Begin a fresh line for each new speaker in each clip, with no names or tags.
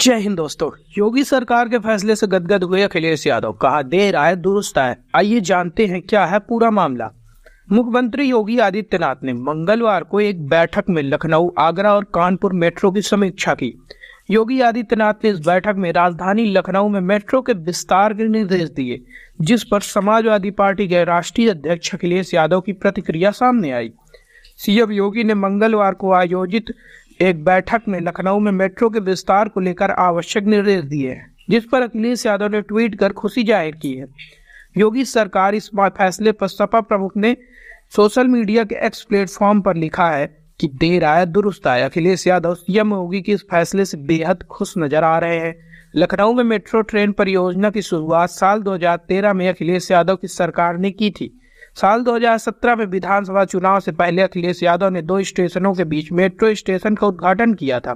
जय हिंद दोस्तों योगी सरकार के फैसले से गदगद हुए अखिलेश यादव कहा देर आए दुरुस्त आए आइए जानते हैं क्या है पूरा मामला मुख्यमंत्री योगी आदित्यनाथ ने मंगलवार को एक बैठक में लखनऊ आगरा और कानपुर मेट्रो की समीक्षा की योगी आदित्यनाथ ने इस बैठक में राजधानी लखनऊ में मेट्रो के विस्तार के निर्देश दिए जिस पर समाजवादी पार्टी के राष्ट्रीय अध्यक्ष अखिलेश यादव की प्रतिक्रिया सामने आई सीएम योगी ने मंगलवार को आयोजित एक बैठक में लखनऊ में मेट्रो के विस्तार को लेकर आवश्यक निर्देश दिए हैं जिस पर अखिलेश यादव ने ट्वीट कर खुशी जाहिर की है योगी सरकार इस फैसले पर सपा प्रमुख ने सोशल मीडिया के एक्स प्लेटफॉर्म पर लिखा है कि देर आया दुरुस्त आया अखिलेश यादव सीएम योगी के इस फैसले से बेहद खुश नजर आ रहे हैं लखनऊ में मेट्रो ट्रेन परियोजना की शुरुआत साल 2013 में अखिलेश यादव की सरकार ने की थी साल 2017 में विधानसभा चुनाव से पहले अखिलेश यादव ने दो स्टेशनों के बीच मेट्रो स्टेशन का उद्घाटन किया था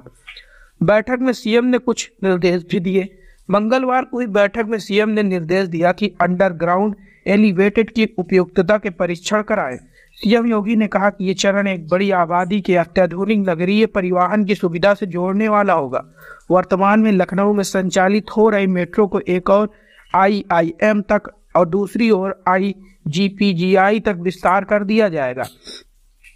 बैठक में सीएम ने कुछ निर्देश भी दिए मंगलवार को हुई बैठक में सीएम ने निर्देश दिया कि अंडरग्राउंड एलिवेटेड की उपयुक्तता के परीक्षण कराएं सीएम योगी ने कहा कि ये चरण एक बड़ी आबादी के अत्याधुनिक नगरीय परिवहन की सुविधा से जोड़ने वाला होगा वर्तमान में लखनऊ में संचालित हो रही मेट्रो को एक और आईआईएम तक और दूसरी ओर आई जीपीजीआई तक विस्तार कर दिया जाएगा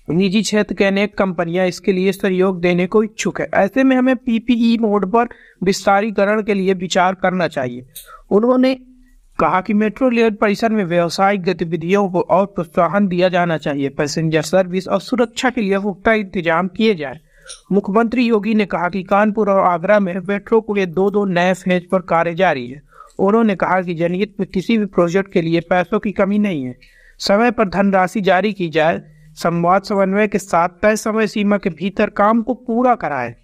निजी क्षेत्र के अनेक कंपनियां इसके लिए सहयोग देने को इच्छुक है ऐसे में हमें पीपीई मोड e पर विस्तारीकरण के लिए विचार करना चाहिए उन्होंने कहा कि मेट्रो रेल परिसर में व्यवसायिक गतिविधियों को और प्रोत्साहन दिया जाना चाहिए पैसेंजर सर्विस और सुरक्षा के लिए पुख्ता इंतजाम किए जाए मुख्यमंत्री योगी ने कहा कि कानपुर और आगरा में मेट्रो के दो दो नए फेज पर कार्य जारी है उन्होंने कहा कि जनहित में किसी भी प्रोजेक्ट के लिए पैसों की कमी नहीं है समय पर धनराशि जारी की जाए संवाद समन्वय के साथ तय समय सीमा के भीतर काम को पूरा कराए